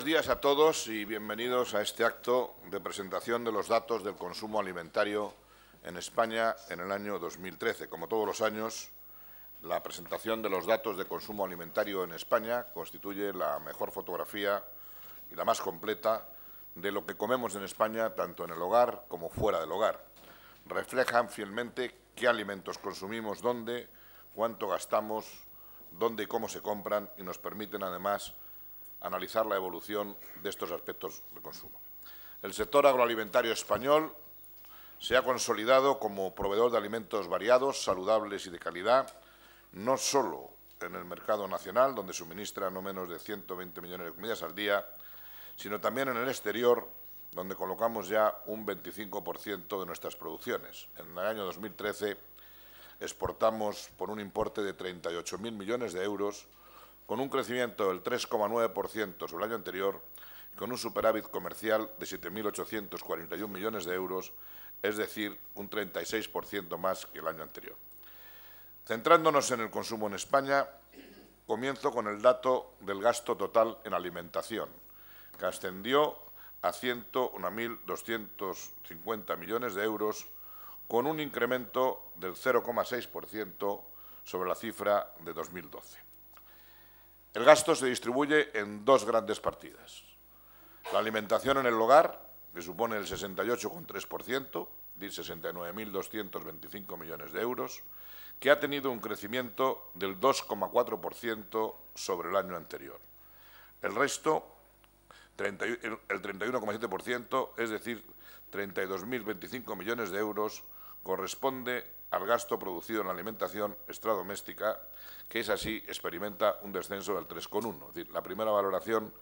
Buenos días a todos y bienvenidos a este acto de presentación de los datos del consumo alimentario en España en el año 2013. Como todos los años, la presentación de los datos de consumo alimentario en España constituye la mejor fotografía y la más completa de lo que comemos en España, tanto en el hogar como fuera del hogar. Reflejan fielmente qué alimentos consumimos, dónde, cuánto gastamos, dónde y cómo se compran y nos permiten, además, analizar la evolución de estos aspectos de consumo. El sector agroalimentario español se ha consolidado como proveedor de alimentos variados, saludables y de calidad, no solo en el mercado nacional, donde suministra no menos de 120 millones de comidas al día, sino también en el exterior, donde colocamos ya un 25% de nuestras producciones. En el año 2013 exportamos por un importe de 38.000 millones de euros, con un crecimiento del 3,9% sobre el año anterior y con un superávit comercial de 7.841 millones de euros, es decir, un 36% más que el año anterior. Centrándonos en el consumo en España, comienzo con el dato del gasto total en alimentación, que ascendió a 101.250 millones de euros, con un incremento del 0,6% sobre la cifra de 2012. El gasto se distribuye en dos grandes partidas. La alimentación en el hogar, que supone el 68,3%, 69.225 millones de euros, que ha tenido un crecimiento del 2,4% sobre el año anterior. El resto, el 31,7%, es decir, 32.025 millones de euros, corresponde al gasto producido en la alimentación extradoméstica, que es así, experimenta un descenso del 3,1. Es decir, la primera valoración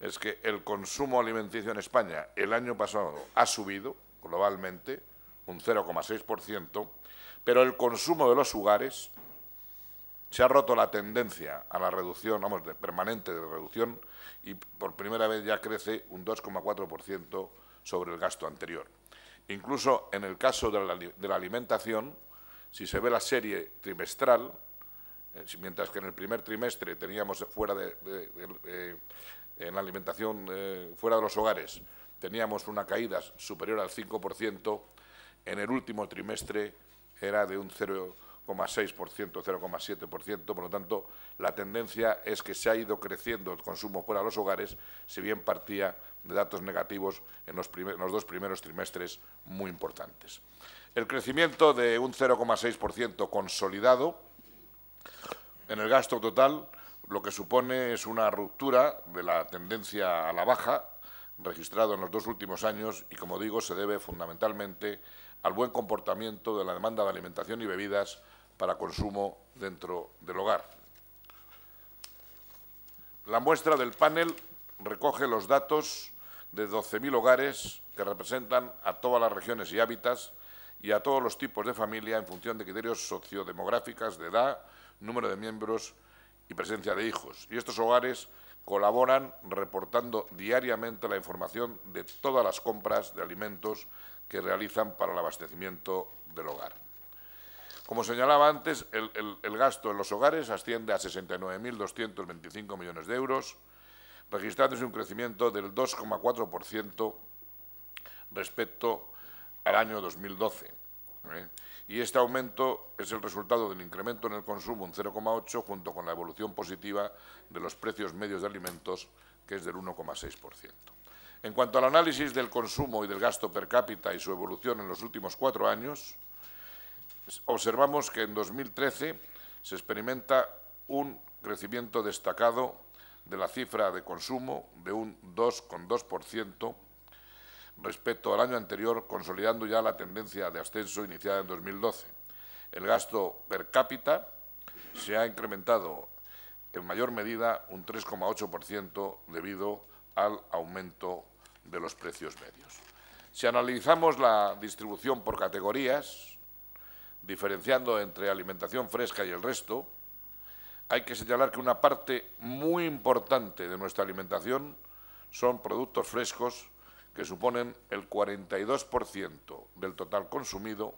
es que el consumo alimenticio en España el año pasado ha subido globalmente un 0,6%, pero el consumo de los hogares se ha roto la tendencia a la reducción, vamos, de permanente de reducción y por primera vez ya crece un 2,4% sobre el gasto anterior. Incluso en el caso de la alimentación, si se ve la serie trimestral, eh, mientras que en el primer trimestre teníamos fuera de, en la alimentación eh, fuera de los hogares, teníamos una caída superior al 5%, en el último trimestre era de un 0,6%, 0,7%, por lo tanto, la tendencia es que se ha ido creciendo el consumo fuera de los hogares, si bien partía de datos negativos en los, en los dos primeros trimestres muy importantes. El crecimiento de un 0,6% consolidado en el gasto total lo que supone es una ruptura de la tendencia a la baja registrada en los dos últimos años y, como digo, se debe fundamentalmente al buen comportamiento de la demanda de alimentación y bebidas para consumo dentro del hogar. La muestra del panel recoge los datos de 12.000 hogares que representan a todas las regiones y hábitats y a todos los tipos de familia en función de criterios sociodemográficos de edad, número de miembros y presencia de hijos. Y estos hogares colaboran reportando diariamente la información de todas las compras de alimentos que realizan para el abastecimiento del hogar. Como señalaba antes, el, gasto en los hogares asciende a 69.225 millones de euros, registrándose un crecimiento del 2,4% respecto al año 2012. ¿eh? Y este aumento es el resultado del incremento en el consumo un 0,8 junto con la evolución positiva de los precios medios de alimentos, que es del 1,6%. En cuanto al análisis del consumo y del gasto per cápita y su evolución en los últimos cuatro años, observamos que en 2013 se experimenta un crecimiento destacado de la cifra de consumo de un 2,2%, respecto al año anterior, consolidando ya la tendencia de ascenso iniciada en 2012. El gasto per cápita se ha incrementado en mayor medida un 3,8% debido al aumento de los precios medios. Si analizamos la distribución por categorías, diferenciando entre alimentación fresca y el resto, hay que señalar que una parte muy importante de nuestra alimentación son productos frescos que suponen el 42% del total consumido,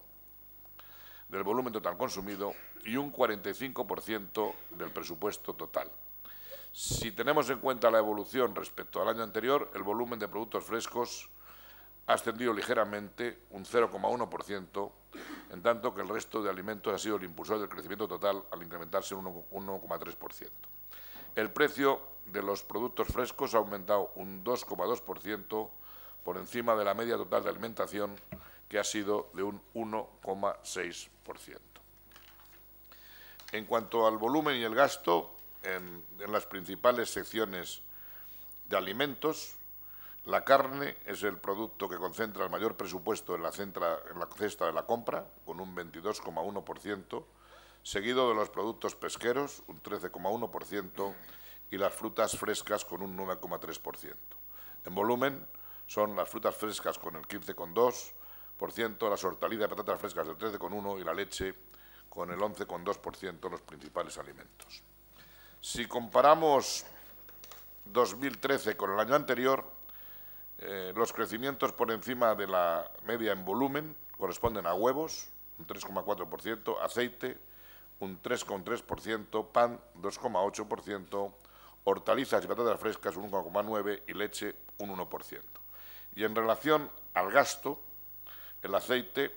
del volumen total consumido y un 45% del presupuesto total. Si tenemos en cuenta la evolución respecto al año anterior, el volumen de productos frescos ha ascendido ligeramente, un 0,1%, en tanto que el resto de alimentos ha sido el impulsor del crecimiento total al incrementarse un 1,3%. El precio de los productos frescos ha aumentado un 2,2%, por encima de la media total de alimentación, que ha sido de un 1,6%. En cuanto al volumen y el gasto, en, las principales secciones de alimentos, la carne es el producto que concentra el mayor presupuesto en la, en la cesta de la compra, con un 22,1%, seguido de los productos pesqueros, un 13,1%, y las frutas frescas, con un 9,3%. En volumen, son las frutas frescas con el 15,2%, las hortalizas y patatas frescas del 13,1% y la leche con el 11,2% los principales alimentos. Si comparamos 2013 con el año anterior, eh, los crecimientos por encima de la media en volumen corresponden a huevos, un 3,4%, aceite, un 3,3%, pan, 2,8%, hortalizas y patatas frescas, un 1,9% y leche, un 1%. Y en relación al gasto, el aceite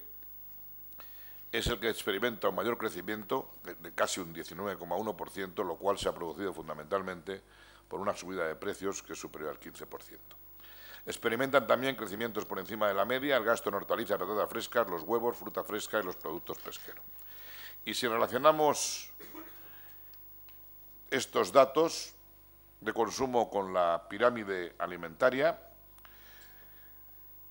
es el que experimenta un mayor crecimiento de casi un 19,1%, lo cual se ha producido fundamentalmente por una subida de precios que es superior al 15%. Experimentan también crecimientos por encima de la media el gasto en hortalizas, patatas frescas, los huevos, fruta fresca y los productos pesqueros. Y si relacionamos estos datos de consumo con la pirámide alimentaria,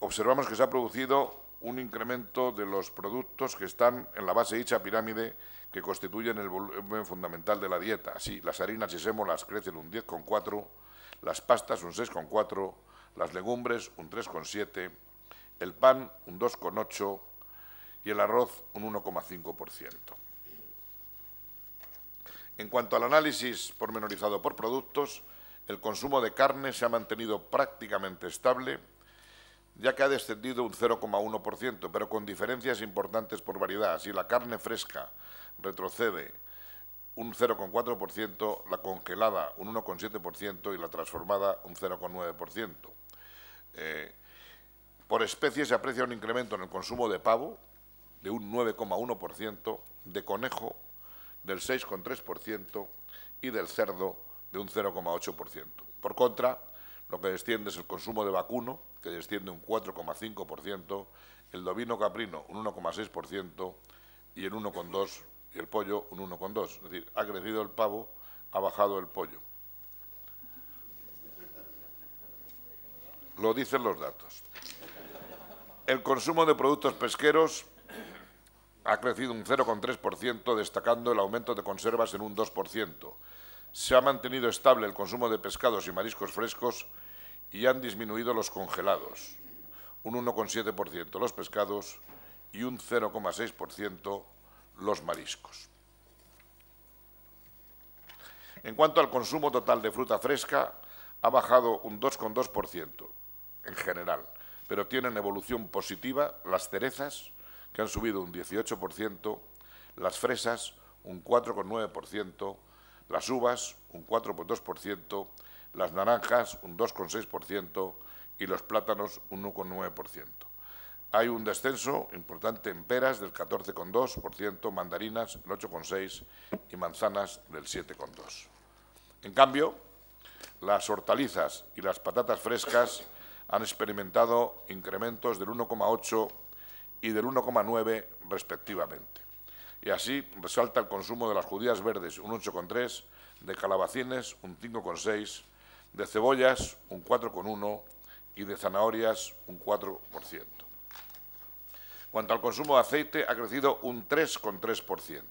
observamos que se ha producido un incremento de los productos que están en la base de dicha pirámide que constituyen el volumen fundamental de la dieta. Así, las harinas y sémolas crecen un 10,4, las pastas un 6,4, las legumbres un 3,7, el pan un 2,8 y el arroz un 1,5%. En cuanto al análisis pormenorizado por productos, el consumo de carne se ha mantenido prácticamente estable ya que ha descendido un 0,1%, pero con diferencias importantes por variedad. Si la carne fresca retrocede un 0,4%, la congelada un 1,7% y la transformada un 0,9%. Eh, por especie se aprecia un incremento en el consumo de pavo de un 9,1%, de conejo del 6,3% y del cerdo de un 0,8%. Por contra, lo que desciende es el consumo de vacuno, que desciende un 4,5%, el dovino caprino un 1,6% y el 1,2% y el pollo un 1,2%. Es decir, ha crecido el pavo, ha bajado el pollo. Lo dicen los datos. El consumo de productos pesqueros ha crecido un 0,3%, destacando el aumento de conservas en un 2%. Se ha mantenido estable el consumo de pescados y mariscos frescos y han disminuido los congelados, un 1,7% los pescados y un 0,6% los mariscos. En cuanto al consumo total de fruta fresca, ha bajado un 2,2% en general, pero tienen evolución positiva las cerezas, que han subido un 18%, las fresas un 4,9%, las uvas un 4,2%, las naranjas un 2,6% y los plátanos un 1,9%. Hay un descenso importante en peras del 14,2%, mandarinas del 8,6% y manzanas del 7,2%. En cambio, las hortalizas y las patatas frescas han experimentado incrementos del 1,8% y del 1,9% respectivamente. Y así resalta el consumo de las judías verdes un 8,3%, de calabacines un 5,6% de cebollas un 4,1% y de zanahorias un 4%. Cuanto al consumo de aceite, ha crecido un 3,3%.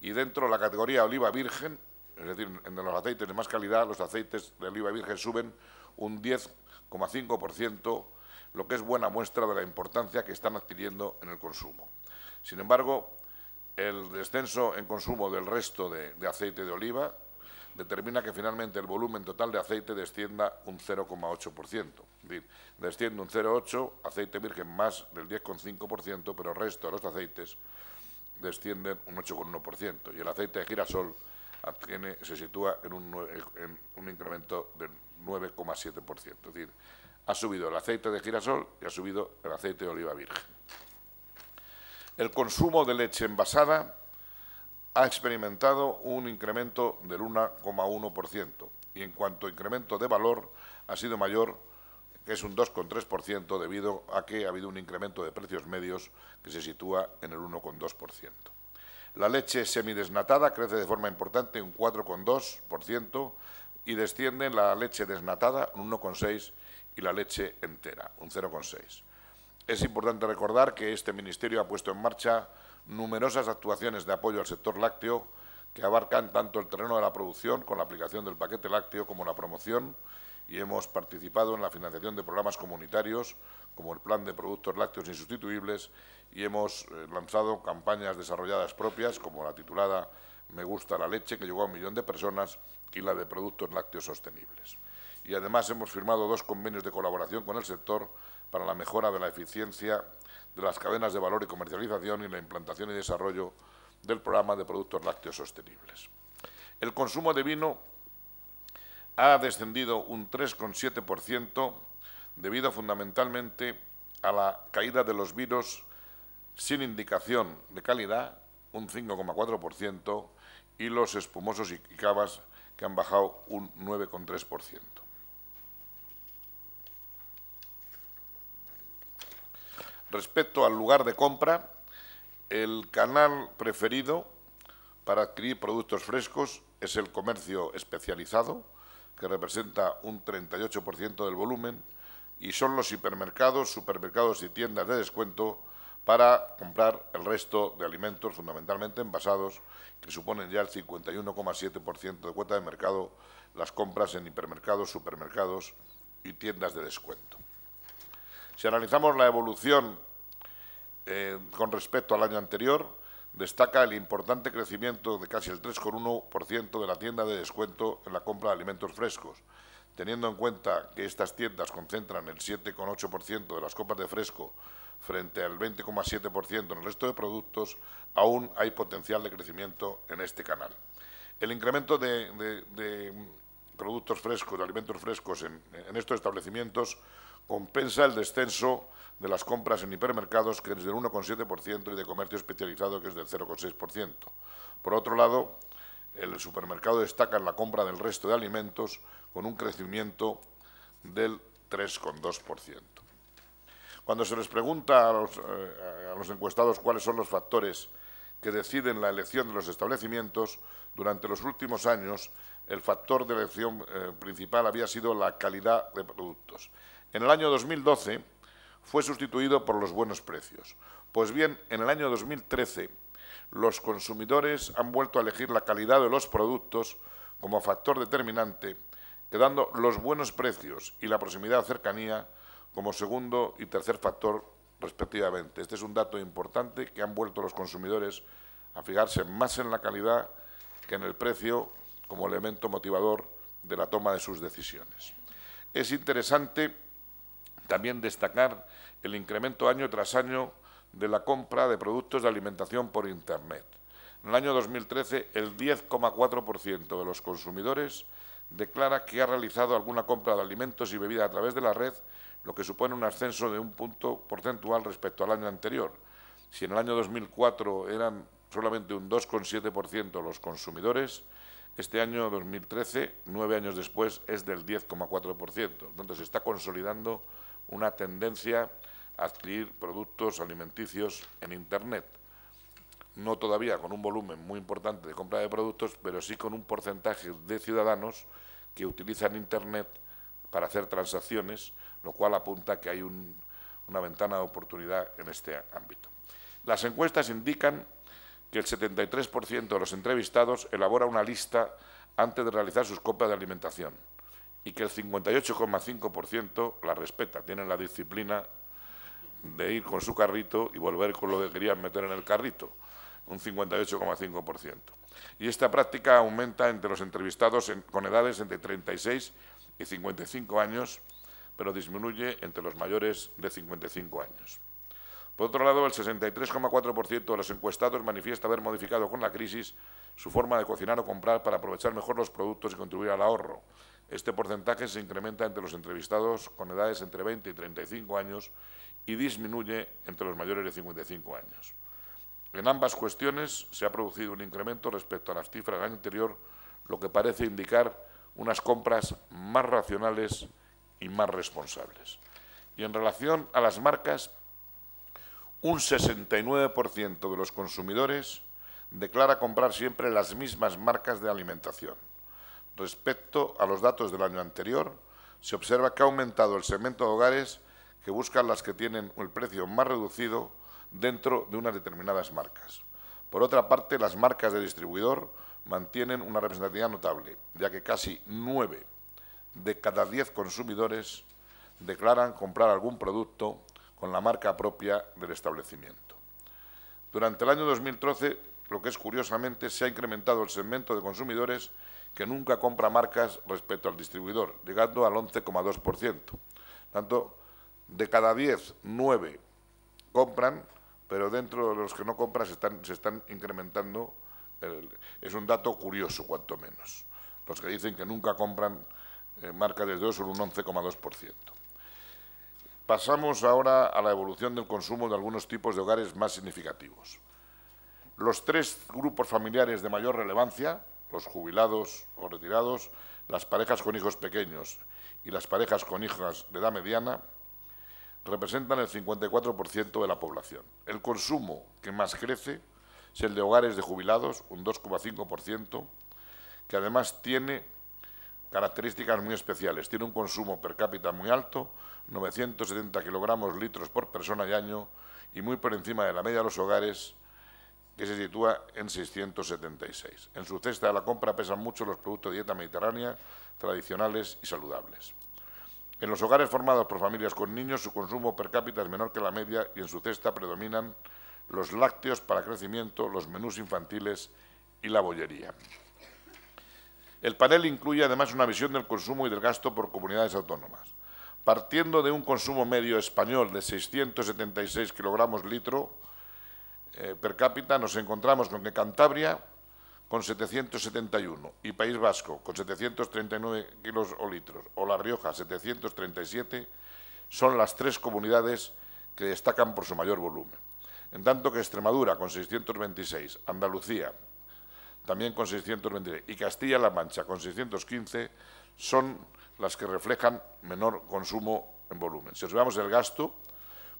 Y dentro de la categoría oliva virgen, es decir, en los aceites de más calidad, los aceites de oliva virgen suben un 10,5%, lo que es buena muestra de la importancia que están adquiriendo en el consumo. Sin embargo, el descenso en consumo del resto de aceite de oliva, determina que finalmente el volumen total de aceite descienda un 0,8%. Desciende un 0,8% aceite virgen más del 10,5%, pero el resto de los aceites descienden un 8,1%. Y el aceite de girasol se sitúa en un, en un incremento del 9,7%. Es decir, ha subido el aceite de girasol y ha subido el aceite de oliva virgen. El consumo de leche envasada ha experimentado un incremento del 1,1% y en cuanto a incremento de valor ha sido mayor, que es un 2,3% debido a que ha habido un incremento de precios medios que se sitúa en el 1,2%. La leche semidesnatada crece de forma importante un 4,2% y desciende la leche desnatada un 1,6% y la leche entera un 0,6%. Es importante recordar que este Ministerio ha puesto en marcha numerosas actuaciones de apoyo al sector lácteo que abarcan tanto el terreno de la producción con la aplicación del paquete lácteo como la promoción y hemos participado en la financiación de programas comunitarios como el Plan de Productos Lácteos Insustituibles y hemos eh, lanzado campañas desarrolladas propias como la titulada Me gusta la leche, que llegó a un millón de personas, y la de Productos Lácteos Sostenibles. Y además hemos firmado dos convenios de colaboración con el sector para la mejora de la eficiencia de las cadenas de valor y comercialización y la implantación y desarrollo del programa de productos lácteos sostenibles. El consumo de vino ha descendido un 3,7% debido fundamentalmente a la caída de los vinos sin indicación de calidad, un 5,4%, y los espumosos y cavas, que han bajado un 9,3%. Respecto al lugar de compra, el canal preferido para adquirir productos frescos es el comercio especializado, que representa un 38% del volumen, y son los hipermercados, supermercados y tiendas de descuento para comprar el resto de alimentos, fundamentalmente envasados, que suponen ya el 51,7% de cuota de mercado, las compras en hipermercados, supermercados y tiendas de descuento. Si analizamos la evolución eh, con respecto al año anterior, destaca el importante crecimiento de casi el 3,1% de la tienda de descuento en la compra de alimentos frescos, teniendo en cuenta que estas tiendas concentran el 7,8% de las copas de fresco frente al 20,7% en el resto de productos, aún hay potencial de crecimiento en este canal. El incremento de, productos frescos, de alimentos frescos en estos establecimientos compensa el descenso de las compras en hipermercados, que es del 1,7%, y de comercio especializado, que es del 0,6%. Por otro lado, el supermercado destaca en la compra del resto de alimentos, con un crecimiento del 3,2%. Cuando se les pregunta eh, a los, encuestados cuáles son los factores que deciden la elección de los establecimientos, durante los últimos años el factor de elección eh, principal había sido la calidad de productos. En el año 2012 fue sustituido por los buenos precios. Pues bien, en el año 2013 los consumidores han vuelto a elegir la calidad de los productos como factor determinante, quedando los buenos precios y la proximidad o cercanía como segundo y tercer factor respectivamente. Este es un dato importante que han vuelto los consumidores a fijarse más en la calidad que en el precio como elemento motivador de la toma de sus decisiones. Es interesante también destacar el incremento año tras año de la compra de productos de alimentación por Internet. En el año 2013, el 10,4% de los consumidores declara que ha realizado alguna compra de alimentos y bebidas a través de la red, lo que supone un ascenso de un punto porcentual respecto al año anterior. Si en el año 2004 eran solamente un 2,7% los consumidores, este año 2013, nueve años después, es del 10,4%. Entonces, se está consolidando una tendencia a adquirir productos alimenticios en Internet. No todavía con un volumen muy importante de compra de productos, pero sí con un porcentaje de ciudadanos que utilizan Internet para hacer transacciones, lo cual apunta que hay una ventana de oportunidad en este ámbito. Las encuestas indican que el 73% de los entrevistados elabora una lista antes de realizar sus compras de alimentación y que el 58,5% la respeta, tienen la disciplina de ir con su carrito y volver con lo que querían meter en el carrito, un 58,5%. Y esta práctica aumenta entre los entrevistados con edades entre 36 y 55 años, pero disminuye entre los mayores de 55 años. Por otro lado, el 63,4% de los encuestados manifiesta haber modificado con la crisis su forma de cocinar o comprar para aprovechar mejor los productos y contribuir al ahorro, este porcentaje se incrementa entre los entrevistados con edades entre 20 y 35 años y disminuye entre los mayores de 55 años. En ambas cuestiones se ha producido un incremento respecto a las cifras del año anterior, lo que parece indicar unas compras más racionales y más responsables. Y en relación a las marcas, un 69% de los consumidores declara comprar siempre las mismas marcas de alimentación. Respecto a los datos del año anterior, se observa que ha aumentado el segmento de hogares que buscan las que tienen el precio más reducido dentro de unas determinadas marcas. Por otra parte, las marcas de distribuidor mantienen una representatividad notable, ya que casi nueve de cada 10 consumidores declaran comprar algún producto con la marca propia del establecimiento. Durante el año 2013, lo que es curiosamente, se ha incrementado el segmento de consumidores que nunca compra marcas respecto al distribuidor, llegando al 11,2%. Tanto, de cada 10, 9 compran, pero dentro de los que no compran se están, incrementando. es un dato curioso, cuanto menos. Los que dicen que nunca compran eh, marcas de 2 son un 11,2%. Pasamos ahora a la evolución del consumo de algunos tipos de hogares más significativos. Los tres grupos familiares de mayor relevancia, los jubilados o retirados, las parejas con hijos pequeños y las parejas con hijas de edad mediana, representan el 54% de la población. El consumo que más crece es el de hogares de jubilados, un 2,5%, que además tiene características muy especiales. Tiene un consumo per cápita muy alto, 970 kilogramos litros por persona y año, y muy por encima de la media de los hogares que se sitúa en 676. En su cesta de la compra pesan mucho los productos de dieta mediterránea, tradicionales y saludables. En los hogares formados por familias con niños, su consumo per cápita es menor que la media y en su cesta predominan los lácteos para crecimiento, los menús infantiles y la bollería. El panel incluye además una visión del consumo y del gasto por comunidades autónomas. Partiendo de un consumo medio español de 676 kilogramos litro, eh, per cápita nos encontramos con que Cantabria con 771 y País Vasco con 739 kilos o litros o La Rioja 737 son las tres comunidades que destacan por su mayor volumen. En tanto que Extremadura con 626, Andalucía también con 623 y Castilla-La Mancha con 615 son las que reflejan menor consumo en volumen. Si observamos el gasto,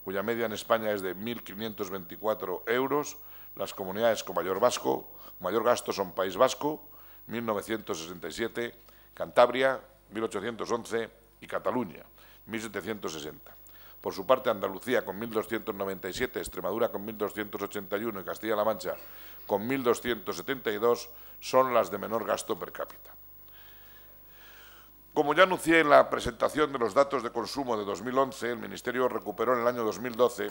cuya media en España es de 1.524 euros. Las comunidades con mayor, mayor gasto son País Vasco, 1.967, Cantabria, 1.811 y Cataluña, 1.760. Por su parte, Andalucía con 1.297, Extremadura con 1.281 y Castilla-La Mancha con 1.272 son las de menor gasto per cápita. Como ya anuncié en la presentación de los datos de consumo de 2011, el Ministerio recuperó en el año 2012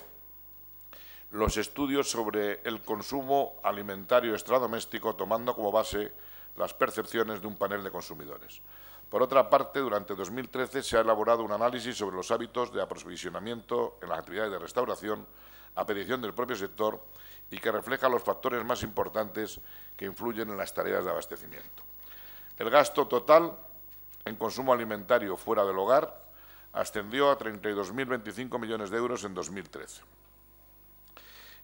los estudios sobre el consumo alimentario extradoméstico, tomando como base las percepciones de un panel de consumidores. Por otra parte, durante 2013 se ha elaborado un análisis sobre los hábitos de aprovisionamiento en las actividades de restauración a petición del propio sector y que refleja los factores más importantes que influyen en las tareas de abastecimiento. El gasto total en consumo alimentario fuera del hogar ascendió a 32.025 millones de euros en 2013.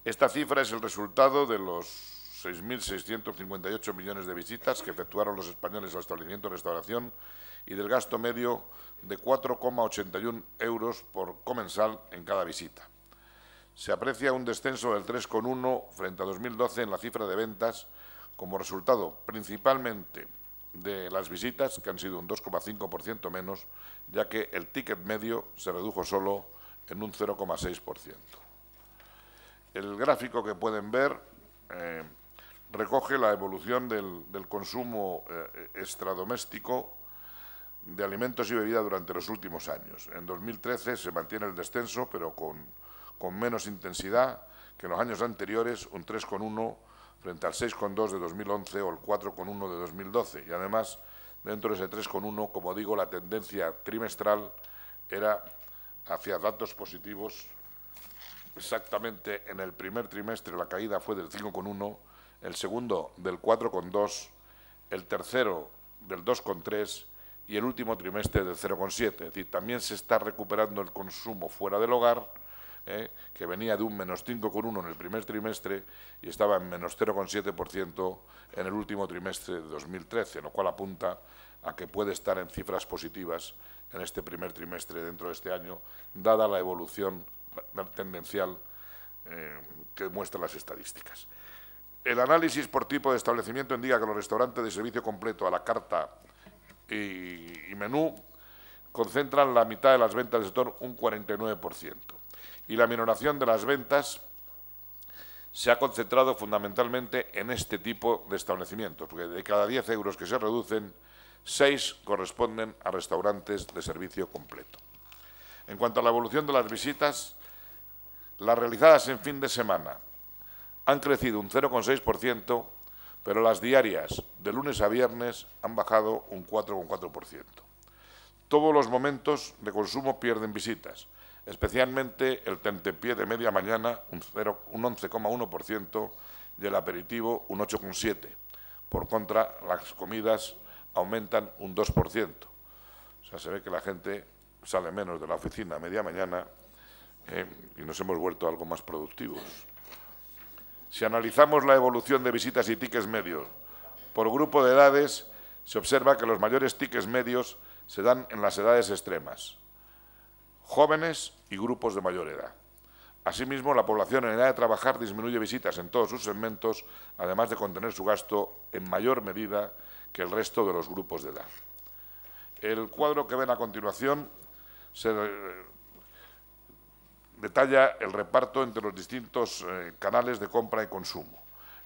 Esta cifra es el resultado de los 6.658 millones de visitas que efectuaron los españoles al establecimiento de restauración y del gasto medio de 4,81 euros por comensal en cada visita. Se aprecia un descenso del 3,1 frente a 2012 en la cifra de ventas como resultado principalmente de las visitas, que han sido un 2,5% menos, ya que el ticket medio se redujo solo en un 0,6%. El gráfico que pueden ver eh, recoge la evolución del, consumo eh, extradoméstico de alimentos y bebidas durante los últimos años. En 2013 se mantiene el descenso, pero con, con menos intensidad que en los años anteriores, un 3,1% frente al 6,2 de 2011 o el 4,1 de 2012. Y además, dentro de ese 3,1, como digo, la tendencia trimestral era hacia datos positivos. Exactamente en el primer trimestre la caída fue del 5,1, el segundo del 4,2, el tercero del 2,3 y el último trimestre del 0,7. Es decir, también se está recuperando el consumo fuera del hogar, ¿eh? que venía de un menos 5,1 en el primer trimestre y estaba en menos 0,7% en el último trimestre de 2013, lo cual apunta a que puede estar en cifras positivas en este primer trimestre dentro de este año, dada la evolución tendencial eh, que muestran las estadísticas. El análisis por tipo de establecimiento indica que los restaurantes de servicio completo a la carta y, y menú concentran la mitad de las ventas del sector, un 49% y la minoración de las ventas se ha concentrado fundamentalmente en este tipo de establecimientos, porque de cada 10 euros que se reducen, 6 corresponden a restaurantes de servicio completo. En cuanto a la evolución de las visitas, las realizadas en fin de semana han crecido un 0,6%, pero las diarias de lunes a viernes han bajado un 4,4%. Todos los momentos de consumo pierden visitas, especialmente el tentepié de media mañana, un, 11,1%, y el aperitivo, un 8,7%. Por contra, las comidas aumentan un 2%. O sea, se ve que la gente sale menos de la oficina a media mañana eh, y nos hemos vuelto algo más productivos. Si analizamos la evolución de visitas y tiques medios por grupo de edades, se observa que los mayores tiques medios se dan en las edades extremas jóvenes y grupos de mayor edad. Asimismo, la población en edad de trabajar disminuye visitas en todos sus segmentos, además de contener su gasto en mayor medida que el resto de los grupos de edad. El cuadro que ven a continuación eh, detalla el reparto entre los distintos eh, canales de compra y consumo.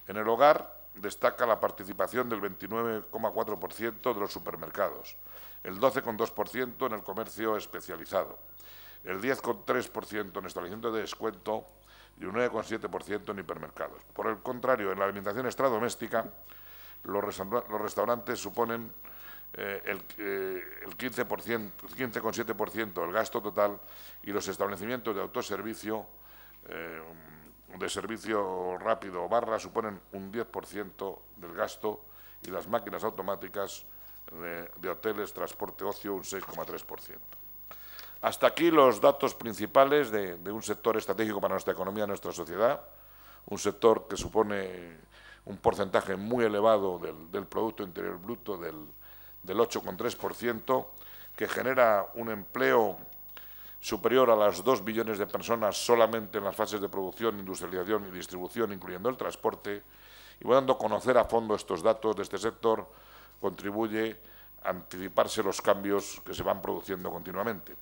En el hogar destaca la participación del 29,4% de los supermercados, el 12,2% en el comercio especializado, el 10,3% en establecimientos de descuento y un 9,7% en hipermercados. Por el contrario, en la alimentación extradoméstica, los, restaurantes suponen eh, el, 15,7% eh, del gasto total y los establecimientos de autoservicio, eh, de servicio rápido o barra, suponen un 10% del gasto y las máquinas automáticas de, de hoteles, transporte, ocio, un 6,3%. Hasta aquí los datos principales de, un sector estratégico para nuestra economía, nuestra sociedad, un sector que supone un porcentaje muy elevado del, Producto Interior Bruto del, 8,3%, que genera un empleo superior a las 2 billones de personas solamente en las fases de producción, industrialización y distribución, incluyendo el transporte, y dando conocer a fondo estos datos de este sector contribuye a anticiparse los cambios que se van produciendo continuamente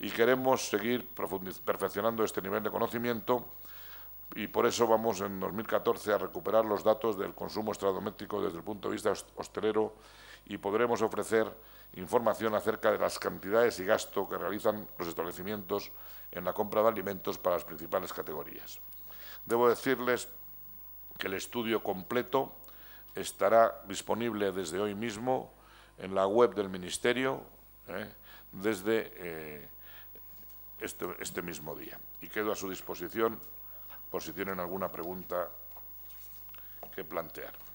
y queremos seguir perfeccionando este nivel de conocimiento y por eso vamos en 2014 a recuperar los datos del consumo extradoméstico desde el punto de vista hostelero y podremos ofrecer información acerca de las cantidades y gasto que realizan los establecimientos en la compra de alimentos para las principales categorías. Debo decirles que el estudio completo estará disponible desde hoy mismo en la web del Ministerio, ¿eh? desde eh, este, este, mismo día. Y quedo a su disposición por si tienen alguna pregunta que plantear.